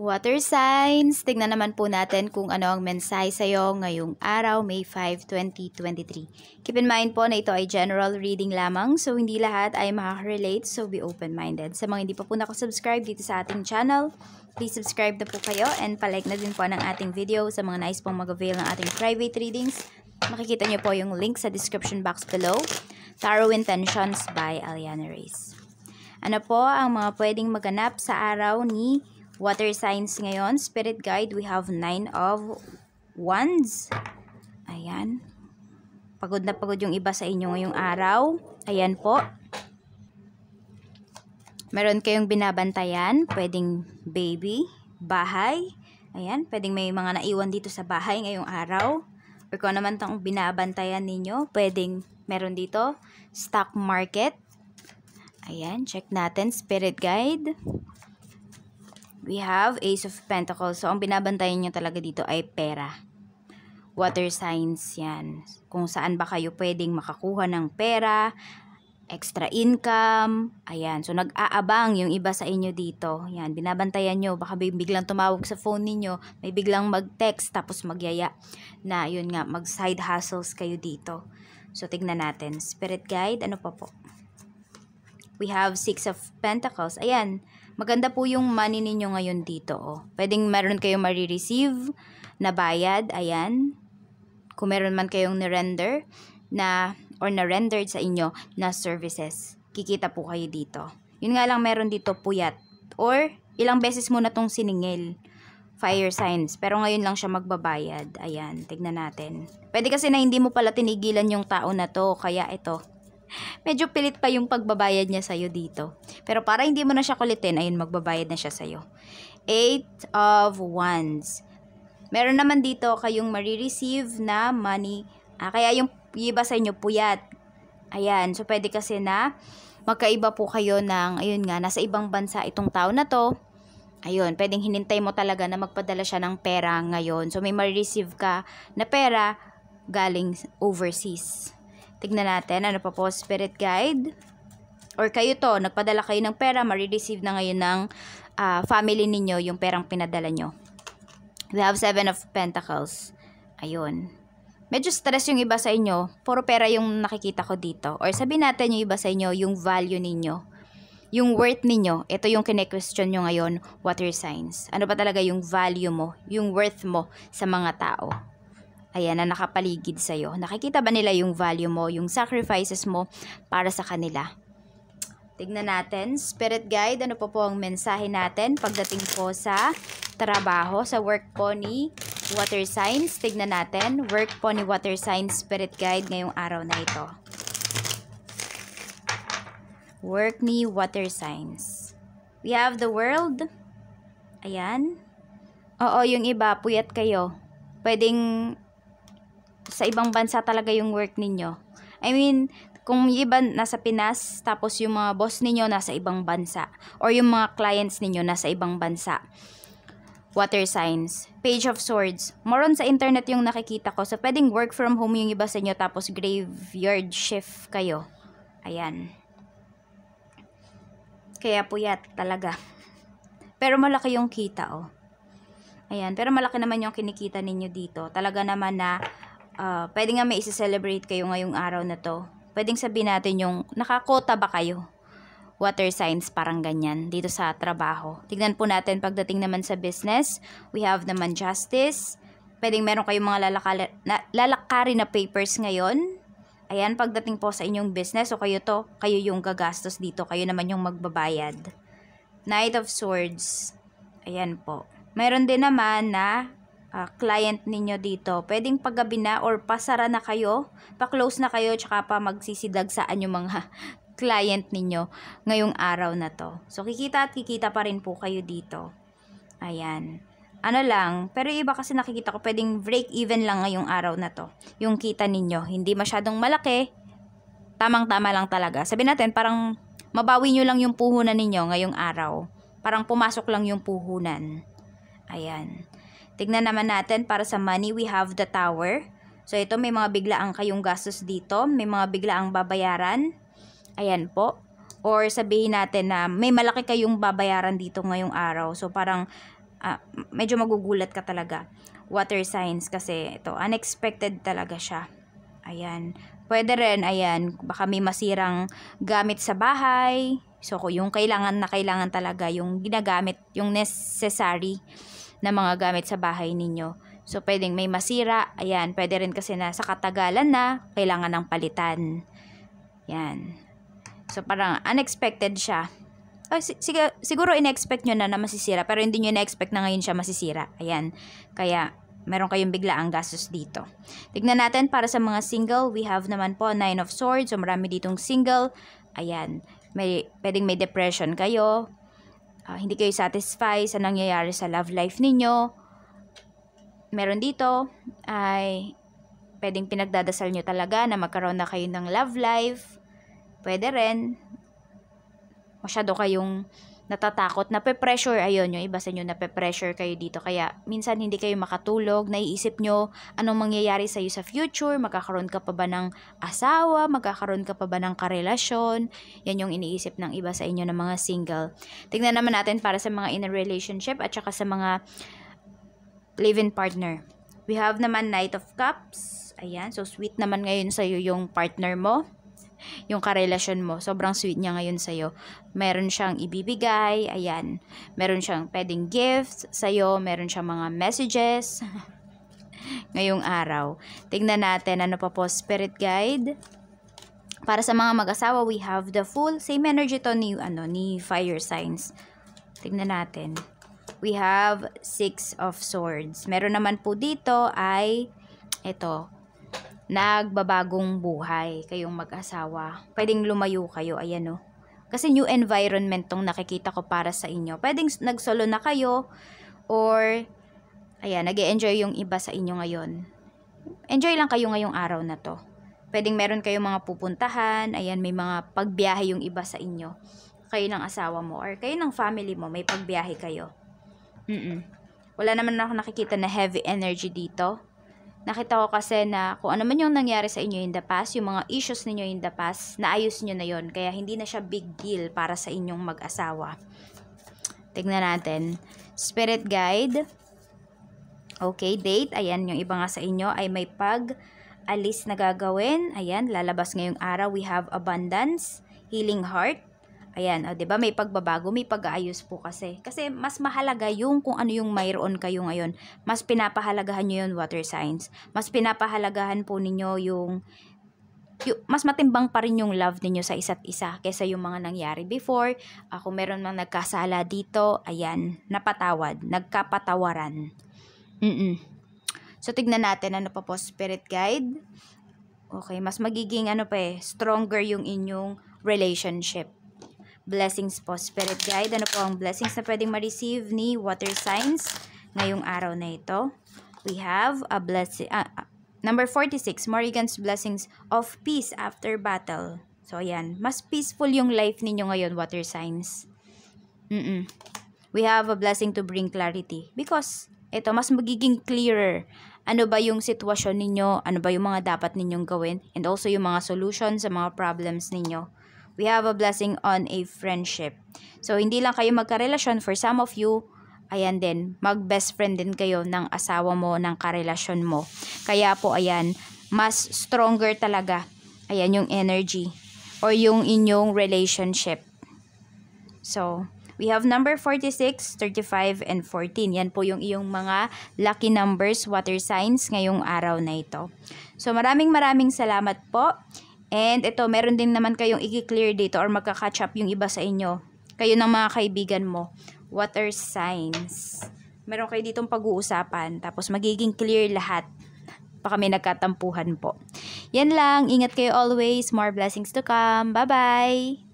Water signs, tignan naman po natin kung ano ang mensahe sa'yo ngayong araw, May 5, 2023. Keep in mind po na ito ay general reading lamang, so hindi lahat ay makaka-relate, so be open-minded. Sa mga hindi pa po subscribe dito sa ating channel, please subscribe na po kayo and palike na din po ng ating video sa mga nice pong mag-avail ng ating private readings. Makikita niyo po yung link sa description box below, Tarot Intentions by Aliana Reyes. Ano po ang mga pwedeng maganap sa araw ni Water signs ngayon, spirit guide, we have 9 of wands. Ayan. Pagod na pagod yung iba sa inyo ngayong araw. Ayan po. Meron kayong binabantayan, pwedeng baby, bahay. Ayan, pwedeng may mga naiwan dito sa bahay ngayong araw. O kung naman ano itong binabantayan ninyo, pwedeng meron dito, stock market. Ayan, check natin, spirit guide we have Ace of Pentacles. So, ang binabantayan nyo talaga dito ay pera. Water signs yan. Kung saan ba kayo pwedeng makakuha ng pera, extra income, ayan. So, nag-aabang yung iba sa inyo dito. Yan, binabantayan nyo. Baka biglang tumawag sa phone ninyo, may biglang mag-text, tapos magyaya na, yun nga, mag-side hustles kayo dito. So, tignan natin. Spirit guide, ano pa po? we have Six of Pentacles. Ayan, maganda po yung money ninyo ngayon dito. Oh. Pwedeng meron kayong marireceive na bayad. Ayan, kung meron man kayong nirender na or na-rendered sa inyo na services. Kikita po kayo dito. Yun nga lang meron dito puyat or ilang beses mo na tong siningil fire signs. Pero ngayon lang siya magbabayad. Ayan, tignan natin. Pwede kasi na hindi mo pala tinigilan yung tao na to. Kaya ito, medyo pilit pa yung pagbabayad niya sa'yo dito. Pero para hindi mo na siya kulitin, ayun, magbabayad na siya sa'yo. Eight of Wands. Meron naman dito kayong marireceive na money. Ah, kaya yung iba sa inyo, puyat. Ayan, so pwede kasi na magkaiba po kayo ng, ayun nga, nasa ibang bansa itong tao na to. Ayun, pwedeng hinintay mo talaga na magpadala siya ng pera ngayon. So may marireceive ka na pera galing overseas. Tignan natin, ano pa po, spirit guide. Or kayo to, nagpadala kayo ng pera, marireceive na ngayon ng uh, family ninyo yung perang pinadala nyo. We have seven of pentacles. Ayun. Medyo stress yung iba sa inyo, puro pera yung nakikita ko dito. Or sabi natin yung iba sa inyo, yung value ninyo. Yung worth ninyo, ito yung kine-question nyo ngayon, water signs. Ano ba talaga yung value mo, yung worth mo sa mga tao? ayan, na nakapaligid sa'yo. Nakikita ba nila yung value mo, yung sacrifices mo para sa kanila? Tignan natin, Spirit Guide, ano po po ang mensahe natin pagdating po sa trabaho, sa work po ni Water Signs. Tignan natin, work po ni Water Signs Spirit Guide ngayong araw na ito. Work ni Water Signs. We have the world. Ayan. Oo, yung iba, puyat kayo. Pwedeng sa ibang bansa talaga yung work ninyo. I mean, kung yung iba nasa Pinas, tapos yung mga boss ninyo nasa ibang bansa, or yung mga clients ninyo nasa ibang bansa. Water signs, page of swords. Moron sa internet yung nakikita ko. So, pwedeng work from home yung iba sa inyo, tapos graveyard shift kayo. Ayan. Kaya puyat talaga. Pero malaki yung kita, oh. Ayan, pero malaki naman yung kinikita ninyo dito. Talaga naman na uh, pwede nga may isi-celebrate kayo ngayong araw na to. Pwedeng sabihin natin yung nakakota ba kayo? Water signs parang ganyan dito sa trabaho. Tignan po natin pagdating naman sa business, we have naman justice. Pwedeng meron kayong mga lalakari na, lalakari na papers ngayon. Ayan, pagdating po sa inyong business o kayo to, kayo yung gagastos dito, kayo naman yung magbabayad. Knight of Swords. Ayan po. Meron din naman na uh, client ninyo dito. Pwedeng paggabi na or pasara na kayo, pa-close na kayo, tsaka pa magsisidag saan yung mga client ninyo ngayong araw na to. So, kikita at kikita pa rin po kayo dito. Ayan. Ano lang, pero iba kasi nakikita ko pwedeng break even lang ngayong araw na to. Yung kita ninyo, hindi masyadong malaki, tamang-tama lang talaga. Sabi natin, parang mabawi nyo lang yung puhunan ninyo ngayong araw. Parang pumasok lang yung puhunan. Ayan. Tignan naman natin para sa money, we have the tower. So, ito may mga biglaang kayong gastos dito. May mga biglaang babayaran. Ayan po. Or sabihin natin na may malaki kayong babayaran dito ngayong araw. So, parang uh, medyo magugulat ka talaga. Water signs kasi ito, unexpected talaga siya. Ayan. Pwede rin, ayan, baka may masirang gamit sa bahay. So, yung kailangan na kailangan talaga, yung ginagamit, yung necessary na mga gamit sa bahay ninyo. So, pwedeng may masira. Ayan, pwede rin kasi na sa katagalan na kailangan ng palitan. Yan. So, parang unexpected siya. Oh, sig- siguro in-expect nyo na na masisira, pero hindi nyo na-expect na ngayon siya masisira. Ayan. Kaya, meron kayong biglaang gastos dito. Tignan natin para sa mga single, we have naman po 9 of swords, so marami ditong single. Ayan, may, pwedeng may depression kayo, uh, hindi kayo satisfy sa nangyayari sa love life ninyo, meron dito ay pwedeng pinagdadasal nyo talaga na magkaroon na kayo ng love life. Pwede rin. Masyado kayong natatakot, nape-pressure, ayun, yung iba sa inyo, nape-pressure kayo dito. Kaya, minsan hindi kayo makatulog, naiisip nyo, anong mangyayari sa iyo sa future, magkakaroon ka pa ba ng asawa, magkakaroon ka pa ba ng karelasyon, yan yung iniisip ng iba sa inyo ng mga single. Tingnan naman natin para sa mga in a relationship at saka sa mga live-in partner. We have naman Knight of Cups, ayan, so sweet naman ngayon sa iyo yung partner mo yung karelasyon mo. Sobrang sweet niya ngayon sa'yo. Meron siyang ibibigay, ayan. Meron siyang pwedeng gifts sa'yo, meron siyang mga messages ngayong araw. Tingnan natin ano pa po spirit guide. Para sa mga mag-asawa, we have the full same energy to ni, ano, ni fire signs. Tingnan natin. We have six of swords. Meron naman po dito ay ito, nagbabagong buhay kayong mag-asawa, pwedeng lumayo kayo, ayan o. Oh. Kasi new environment tong nakikita ko para sa inyo. Pwedeng nagsolo na kayo or ayan, nag enjoy yung iba sa inyo ngayon. Enjoy lang kayo ngayong araw na to. Pwedeng meron kayong mga pupuntahan, ayan, may mga pagbiyahe yung iba sa inyo. Kayo ng asawa mo or kayo ng family mo, may pagbiyahe kayo. Mm-mm. Wala naman ako nakikita na heavy energy dito Nakita ko kasi na kung ano man yung nangyari sa inyo in the past, yung mga issues ninyo in the past, naayos nyo na yon Kaya hindi na siya big deal para sa inyong mag-asawa. Tignan natin. Spirit guide. Okay, date. Ayan, yung iba nga sa inyo ay may pag-alis na gagawin. Ayan, lalabas ngayong araw. We have abundance, healing heart, Ayan, o, oh, ba diba? May pagbabago, may pag-aayos po kasi. Kasi mas mahalaga yung kung ano yung mayroon kayo ngayon. Mas pinapahalagahan nyo yung water signs. Mas pinapahalagahan po ninyo yung, yung mas matimbang pa rin yung love ninyo sa isa't isa kaysa yung mga nangyari before. Uh, kung meron mang nagkasala dito, ayan, napatawad, nagkapatawaran. Mm-mm. So, tignan natin ano pa po, spirit guide. Okay, mas magiging ano pa eh, stronger yung inyong relationship blessings po. Spirit guide, ano po ang blessings na pwedeng ma-receive ni water signs ngayong araw na ito? We have a blessing, uh, number 46, Morrigan's blessings of peace after battle. So, ayan. Mas peaceful yung life ninyo ngayon, water signs. Mm, mm We have a blessing to bring clarity. Because, ito, mas magiging clearer ano ba yung sitwasyon ninyo, ano ba yung mga dapat ninyong gawin, and also yung mga solution sa mga problems ninyo we have a blessing on a friendship. So, hindi lang kayo magkarelasyon. For some of you, ayan din, mag-best friend din kayo ng asawa mo, ng karelasyon mo. Kaya po, ayan, mas stronger talaga, ayan, yung energy or yung inyong relationship. So, we have number 46, 35, and 14. Yan po yung iyong mga lucky numbers, water signs ngayong araw na ito. So, maraming maraming salamat po. And ito, meron din naman kayong i-clear dito or magka-catch up yung iba sa inyo. Kayo ng mga kaibigan mo. Water signs? Meron kayo ditong pag-uusapan. Tapos magiging clear lahat. Pa may nagkatampuhan po. Yan lang. Ingat kayo always. More blessings to come. Bye-bye!